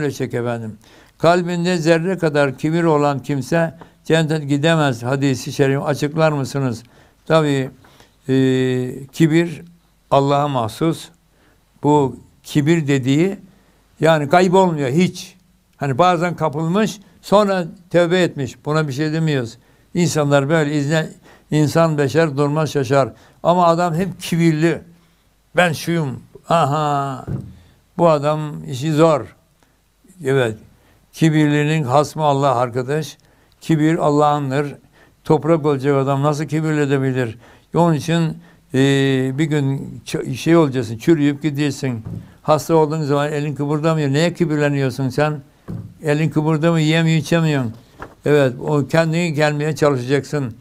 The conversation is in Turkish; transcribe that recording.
Öyle efendim. Kalbinde zerre kadar kibir olan kimse cennet gidemez hadisi şerif açıklar mısınız? Tabi e, kibir Allah'a mahsus. Bu kibir dediği yani kaybolmuyor hiç. Hani bazen kapılmış sonra tövbe etmiş. Buna bir şey demiyoruz. İnsanlar böyle izne, insan beşer durmaz şaşar. Ama adam hep kibirli. Ben şuyum. Aha bu adam işi zor. Evet. Kibirlinin hasmı Allah arkadaş. Kibir Allah'ındır. Toprak olacak adam nasıl kibirle edebilir? Onun için e, bir gün şey olacaksın, çürüyüp gideceksin. Hasta olduğun zaman elin kıpırdamıyor. Neye kibirleniyorsun sen? Elin kıpırdamıyor, yiyemiyor, içemiyorsun. Evet, o kendini gelmeye çalışacaksın.